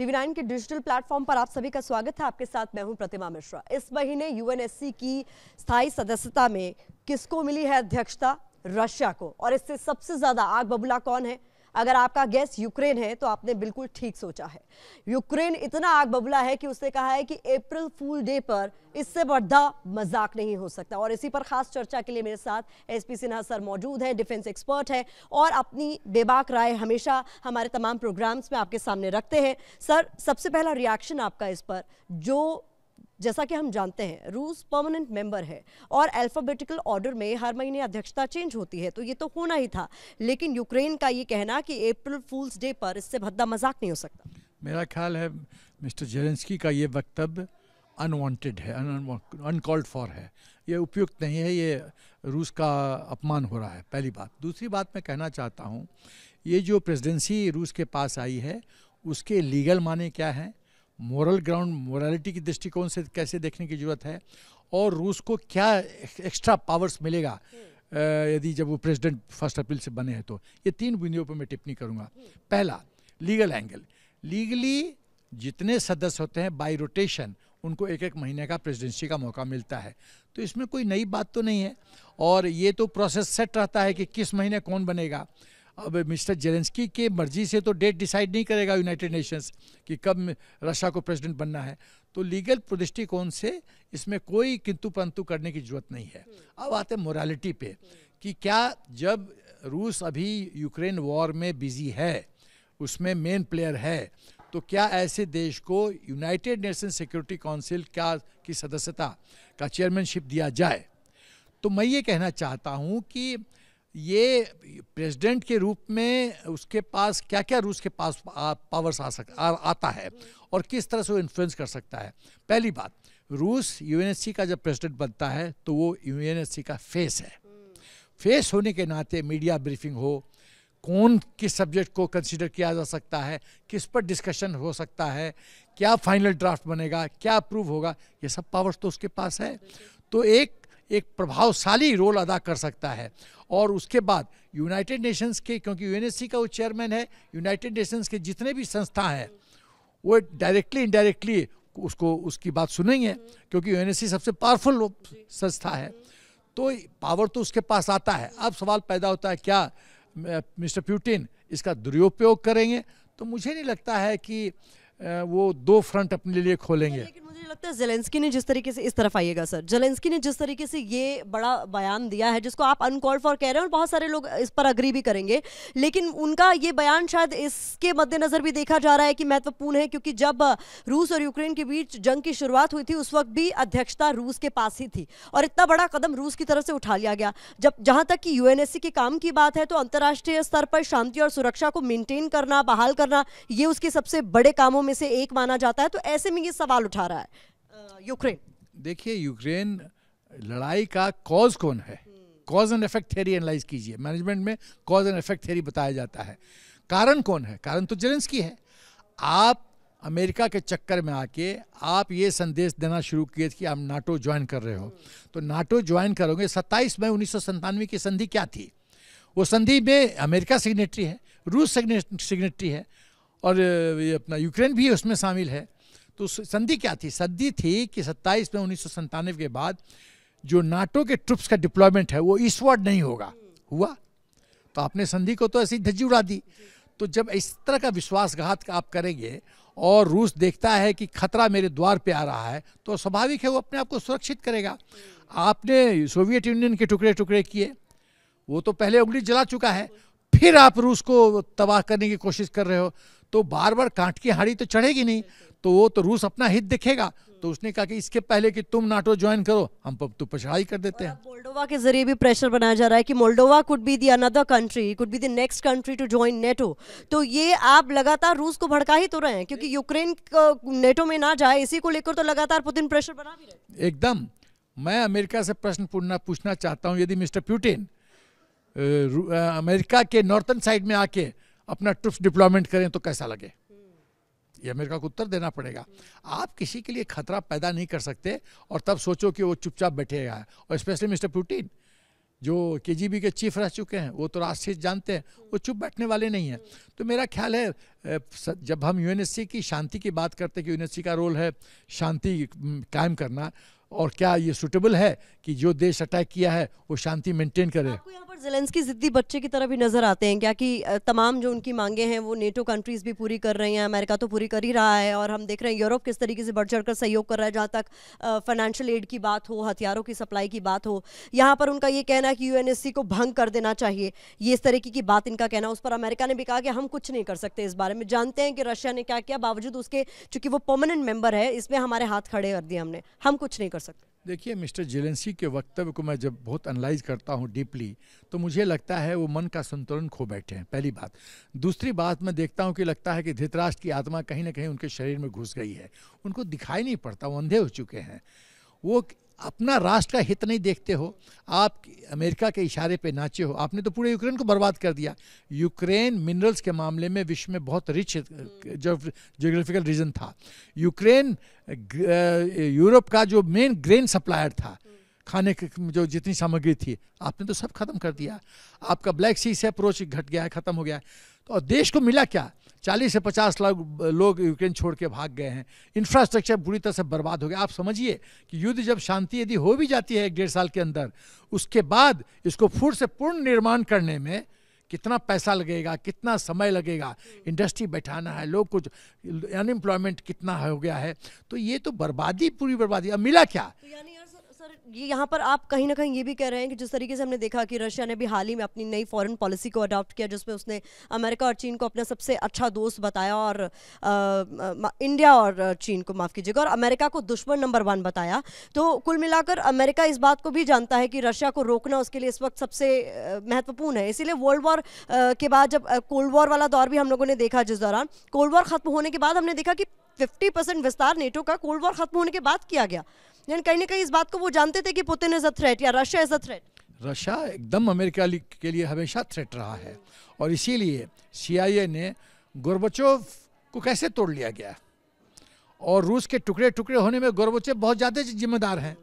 TV nine के digital platform पर आप सभी का स्वागत है आपके साथ मैं हूं प्रतिमा मिश्रा इस महीने यूएनएससी की स्थायी सदस्यता में किसको मिली है अध्यक्षता रशिया को और इससे सबसे ज्यादा आग बबूला कौन है अगर आपका गैस यूक्रेन है तो आपने बिल्कुल ठीक सोचा है यूक्रेन इतना आग बबला है कि उसने कहा है कि अप्रैल फूल डे पर इससे बढ़ा मजाक नहीं हो सकता और इसी पर खास चर्चा के लिए मेरे साथ एसपी सिन्हा सर मौजूद हैं डिफेंस एक्सपर्ट हैं और अपनी बेबाक राय हमेशा हमारे तमाम प्रोग्राम्स में आपके सामने रखते हैं सर सबसे पहला रिएक्शन आपका इस पर जो जैसा कि हम जानते हैं रूस परमानेंट मेंबर है और अल्फ़ाबेटिकल ऑर्डर में हर महीने अध्यक्षता चेंज होती है तो ये तो होना ही था लेकिन यूक्रेन का ये कहना कि अप्रैल फूल्स डे पर इससे भद्दा मजाक नहीं हो सकता मेरा ख्याल है मिस्टर जेलेंस्की का ये वक्तव्य अनवांटेड है अनकॉल्ड फॉर है ये उपयुक्त नहीं है ये रूस का अपमान हो रहा है पहली बात दूसरी बात मैं कहना चाहता हूँ ये जो प्रेसिडेंसी रूस के पास आई है उसके लीगल माने क्या हैं मॉरल ग्राउंड मोरालिटी की दृष्टिकोण से कैसे देखने की ज़रूरत है और रूस को क्या एक्स्ट्रा पावर्स मिलेगा हम्म। यदि जब वो प्रेसिडेंट फर्स्ट अप्रैल से बने हैं तो ये तीन बिंदुओं पर मैं टिप्पणी करूँगा हम्म। पहला लीगल एंगल लीगली जितने सदस्य होते हैं बाई रोटेशन उनको एक एक महीने का प्रेसिडेंसी का मौका मिलता है तो इसमें कोई नई बात तो नहीं है और ये तो प्रोसेस सेट रहता है कि किस महीने कौन बनेगा अब मिस्टर जेलेंस्की के मर्जी से तो डेट डिसाइड नहीं करेगा यूनाइटेड नेशंस कि कब रशिया को प्रेसिडेंट बनना है तो लीगल दृष्टिकोण से इसमें कोई किंतु परंतु करने की जरूरत नहीं है अब आते हैं मोरालिटी पे कि क्या जब रूस अभी यूक्रेन वॉर में बिजी है उसमें मेन प्लेयर है तो क्या ऐसे देश को यूनाइटेड नेशन सिक्योरिटी काउंसिल का की सदस्यता का चेयरमैनशिप दिया जाए तो मैं ये कहना चाहता हूँ कि ये प्रेसिडेंट के रूप में उसके पास क्या क्या रूस के पास पावर्स आ सक आ, आता है और किस तरह से वो इन्फ्लुएंस कर सकता है पहली बात रूस यूएनएससी का जब प्रेसिडेंट बनता है तो वो यूएनएससी का फेस है फेस होने के नाते मीडिया ब्रीफिंग हो कौन किस सब्जेक्ट को कंसीडर किया जा सकता है किस पर डिस्कशन हो सकता है क्या फाइनल ड्राफ्ट बनेगा क्या अप्रूव होगा ये सब पावर्स तो उसके पास है तो एक एक प्रभावशाली रोल अदा कर सकता है और उसके बाद यूनाइटेड नेशंस के क्योंकि यूएनएससी का वो चेयरमैन है यूनाइटेड नेशंस के जितने भी संस्था हैं वो डायरेक्टली इनडायरेक्टली उसको उसकी बात सुनेंगे क्योंकि यूएनएससी सबसे पावरफुल संस्था है तो पावर तो उसके पास आता है अब सवाल पैदा होता है क्या मिस्टर प्यूटिन इसका दुरुपयोग करेंगे तो मुझे नहीं लगता है कि वो दो फ्रंट अपने लिए खोलेंगे मुझे लगता है जेलेंस्की ने जिस तरीके से इस तरफ आइएगा सर जेलेंस्की ने जिस तरीके से ये बड़ा बयान दिया है जिसको आप अनकॉल्ड फॉर कह रहे हैं और बहुत सारे लोग इस पर अग्री भी करेंगे लेकिन उनका ये बयान शायद इसके मद्देनज़र भी देखा जा रहा है कि महत्वपूर्ण है क्योंकि जब रूस और यूक्रेन के बीच जंग की शुरुआत हुई थी उस वक्त भी अध्यक्षता रूस के पास ही थी और इतना बड़ा कदम रूस की तरफ से उठा लिया गया जब जहां तक कि यूएनएससी के काम की बात है तो अंतर्राष्ट्रीय स्तर पर शांति और सुरक्षा को मेनटेन करना बहाल करना ये उसके सबसे बड़े कामों में में से एक माना जाता है तो ऐसे में ये सवाल उठा रहा है यूक्रेन देखिए यूक्रेन लड़ाई का कॉज कौन है cause and effect theory analyse कीजिए मैनेजमेंट में कॉज एंड इफेक्ट थेरी बताया जाता है कारण कौन है कारण तो जेलेंस्की है आप अमेरिका के चक्कर में आके आप ये संदेश देना शुरू किए कि आप नाटो ज्वाइन कर रहे हो तो नाटो ज्वाइन करोगे 27 मई उन्नीस की संधि क्या थी वो संधि में अमेरिका सिग्नेटरी है रूस सिग्नेटरी है और ये अपना यूक्रेन भी उसमें शामिल है तो संधि क्या थी संधि थी कि सत्ताईस में उन्नीस के बाद जो नाटो के ट्रुप्स का डिप्लॉयमेंट है वो ईस्टवर्ड नहीं होगा हुआ तो आपने संधि को तो ऐसी धज्जी उड़ा दी तो जब इस तरह का विश्वासघात आप करेंगे और रूस देखता है कि खतरा मेरे द्वार पे आ रहा है तो स्वाभाविक है वो अपने आप को सुरक्षित करेगा आपने सोवियत यूनियन के टुकड़े टुकड़े किए वो तो पहले उंगली जला चुका है फिर आप रूस को तबाह करने की कोशिश कर रहे हो तो बार बार कांट की हाड़ी तो चढ़ेगी नहीं तो वो तो रूस अपना हित दिखेगा तो उसने कहा कि इसके पहले कि तुम नाटो ज्वाइन करो हम पर तो, तो पछड़ाई कर देते हैं मोल्डोवा के जरिए भी प्रेशर बनाया जा रहा है कि Moldova could be the another country could be the next country to join NATO तो ये आप लगातार रूस को भड़का ही तो रहे हैं क्योंकि यूक्रेन नेटो में ना जाए इसी को लेकर तो लगातार पुतिन प्रेशर बना भी रहे एकदम मैं अमेरिका से प्रश्न पूछना पूछना चाहता हूँ यदि मिस्टर प्यूटिन अमेरिका के नॉर्थन साइड में आके अपना ट्रुप्स डिप्लॉयमेंट करें तो कैसा लगे ये अमेरिका को उत्तर देना पड़ेगा आप किसी के लिए खतरा पैदा नहीं कर सकते और तब सोचो कि वो चुपचाप बैठेगा और स्पेशली मिस्टर पुटिन जो के के चीफ रह चुके हैं वो तो राष्ट्रीय जानते हैं वो चुप बैठने वाले नहीं हैं तो मेरा ख्याल है जब हम यू की शांति की बात करते हैं कि यूएनएससी का रोल है शांति कायम करना और क्या ये सुटेबल है कि जो देश अटैक किया है वो शांति मेंटेन करे जेलेंसकी जिद्दी बच्चे की तरह भी नजर आते हैं क्या कि तमाम जो उनकी मांगे हैं वो नेटो कंट्रीज भी पूरी कर रही हैं अमेरिका तो पूरी कर ही रहा है और हम देख रहे हैं यूरोप किस तरीके से बढ़ चढ़ कर सहयोग कर रहा है जहाँ तक फाइनेंशियल एड की बात हो हथियारों की सप्लाई की बात हो यहाँ पर उनका ये कहना है कि यूएनएससी को भंग कर देना चाहिए ये इस तरीके की बात इनका कहना उस पर अमेरिका ने भी कहा कि हम कुछ नहीं कर सकते इस बारे में जानते हैं कि रशिया ने क्या किया बावजूद उसके चूंकि वो परमानेंट मेंबर है इसमें हमारे हाथ खड़े कर दिए हमने हम कुछ नहीं कर सकते देखिए मिस्टर जेलेंसी के वक्तव्य को मैं जब बहुत एनालाइज करता हूँ डीपली तो मुझे लगता है वो मन का संतुलन खो बैठे हैं पहली बात दूसरी बात मैं देखता हूँ कि लगता है कि धृतराष्ट्र की आत्मा कहीं ना कहीं उनके शरीर में घुस गई है उनको दिखाई नहीं पड़ता वो अंधे हो चुके हैं वो अपना राष्ट्र का हित नहीं देखते हो आप अमेरिका के इशारे पे नाचे हो आपने तो पूरे यूक्रेन को बर्बाद कर दिया यूक्रेन मिनरल्स के मामले में विश्व में बहुत रिच जो जोग्राफिकल रीजन था यूक्रेन यूरोप का जो मेन ग्रेन सप्लायर था खाने के जो जितनी सामग्री थी आपने तो सब खत्म कर दिया आपका ब्लैक सी से अप्रोच घट गया है खत्म हो गया है तो देश को मिला क्या चालीस से पचास लाख लोग यूक्रेन छोड़ के भाग गए हैं इंफ्रास्ट्रक्चर बुरी तरह से बर्बाद हो गया आप समझिए कि युद्ध जब शांति यदि हो भी जाती है एक डेढ़ साल के अंदर उसके बाद इसको फूड से पूर्ण निर्माण करने में कितना पैसा लगेगा कितना समय लगेगा इंडस्ट्री बैठाना है लोग कुछ अनएम्प्लॉयमेंट कितना हो गया है तो ये तो बर्बादी पूरी बर्बादी अब मिला क्या तो ये यहाँ पर आप कहीं ना कहीं ये भी कह रहे हैं कि जिस तरीके से हमने देखा कि रशिया ने भी हाल ही में अपनी नई फॉरेन पॉलिसी को अडॉप्ट किया जिसमें उसने अमेरिका और चीन को अपना सबसे अच्छा दोस्त बताया और आ, इंडिया और चीन को माफ़ कीजिएगा और अमेरिका को दुश्मन नंबर वन बताया तो कुल मिलाकर अमेरिका इस बात को भी जानता है कि रशिया को रोकना उसके लिए इस वक्त सबसे महत्वपूर्ण है इसीलिए वर्ल्ड वॉर के बाद जब कोल्ड वॉर वाला दौर भी हम लोगों ने देखा जिस दौरान कोल्ड वॉर खत्म होने के बाद हमने देखा कि 50 परसेंट विस्तार नेटो का कोल्ड वॉर खत्म होने के बाद किया गया लेकिन कहीं ना कहीं इस बात को वो जानते थे कि पुतिन इज अ थ्रेट या Russia is a threat Russia एकदम अमेरिका के लिए हमेशा थ्रेट रहा है और इसीलिए सीआईए ने गोरबचोव को कैसे तोड़ लिया गया और रूस के टुकड़े टुकड़े होने में गोरबचेव बहुत ज़्यादा जिम्मेदार हैं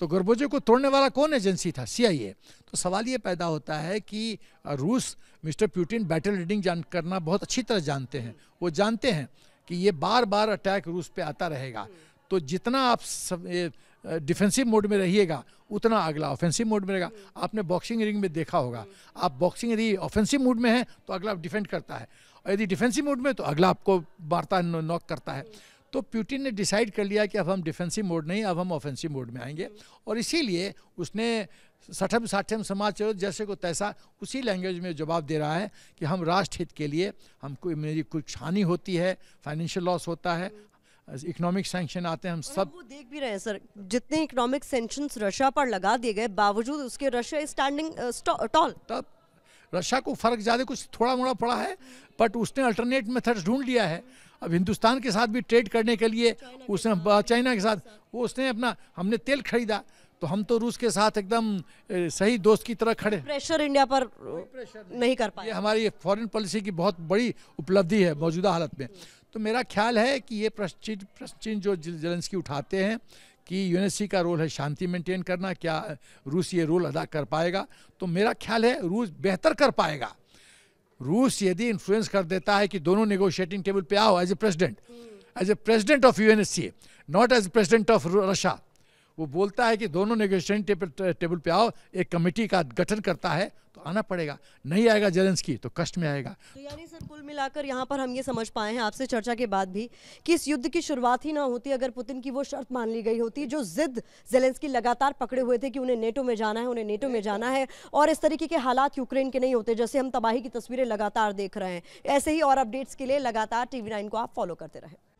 तो गोरबचेव को तोड़ने वाला कौन एजेंसी था सीआईए तो सवाल ये पैदा होता है कि रूस मिस्टर पुतिन बैटल रीडिंग जान करना बहुत अच्छी तरह जानते हैं वो जानते हैं कि ये बार बार अटैक रूस पे आता रहेगा तो जितना आप डिफेंसिव मोड में रहिएगा उतना अगला ऑफेंसिव मोड में रहेगा आपने बॉक्सिंग रिंग में देखा होगा आप बॉक्सिंग यदि ऑफेंसिव मोड में हैं तो अगला आप डिफेंड करता है और यदि डिफेंसिव मोड में तो अगला आपको वार्ता नॉक करता है तो प्यूटिन ने डिसाइड कर लिया कि अब हम डिफेंसिव मोड नहीं अब हम ऑफेंसिव मोड में आएंगे और इसीलिए उसने सठम साठम समाज जैसे को तैसा उसी लैंग्वेज में जवाब दे रहा है कि हम राष्ट्र हित के लिए हमको मेरी कुछ हानि होती है फाइनेंशियल लॉस होता है इकोनॉमिक सैंक्शन आते हैं हम सब वो देख भी रहे हैं सर जितने इकोनॉमिक सैंक्शन रशिया पर लगा दिए गए बावजूद उसके रशिया स्टैंडिंग टॉल तब रशिया को फ़र्क ज़्यादा कुछ थोड़ा मोड़ा पड़ा है बट उसने अल्टरनेट मेथड ढूंढ लिया है अब हिंदुस्तान के साथ भी ट्रेड करने के लिए उसने चाइना के साथ वो उसने अपना हमने तेल खरीदा तो हम तो रूस के साथ एकदम सही दोस्त की तरह खड़े प्रेशर इंडिया पर प्रेशर नहीं कर पाए ये हमारी फॉरेन पॉलिसी की बहुत बड़ी उपलब्धि है मौजूदा हालत में तो मेरा ख्याल है कि ये प्रश्न प्रश्न जो जेलेंस्की उठाते हैं कि यूएनएससी का रोल है शांति मेंटेन करना क्या रूस ये रोल अदा कर पाएगा तो मेरा ख्याल है रूस बेहतर कर पाएगा रूस यदि इन्फ्लुएंस कर देता है कि दोनों नेगोशिएटिंग टेबल पे आओ as a president as a president of UNSC not as president of Russia वो बोलता है कि दोनों नेगोशिएशन टेबल टेबल पे आओ एक कमेटी का गठन करता है तो आना पड़ेगा नहीं आएगा जेलेंस की तो कष्ट में आएगा तो यानी सर कुल मिलाकर यहाँ पर हम ये समझ पाए हैं आपसे चर्चा के बाद भी कि इस युद्ध की शुरुआत ही ना होती अगर पुतिन की वो शर्त मान ली गई होती जो जिद जेलेंस की लगातार पकड़े हुए थे कि उन्हें नेटो में जाना है उन्हें नेटो में जाना है और इस तरीके के हालात यूक्रेन के नहीं होते जैसे हम तबाही की तस्वीरें लगातार देख रहे हैं ऐसे ही और अपडेट्स के लिए लगातार टीवी नाइन को आप फॉलो करते रहें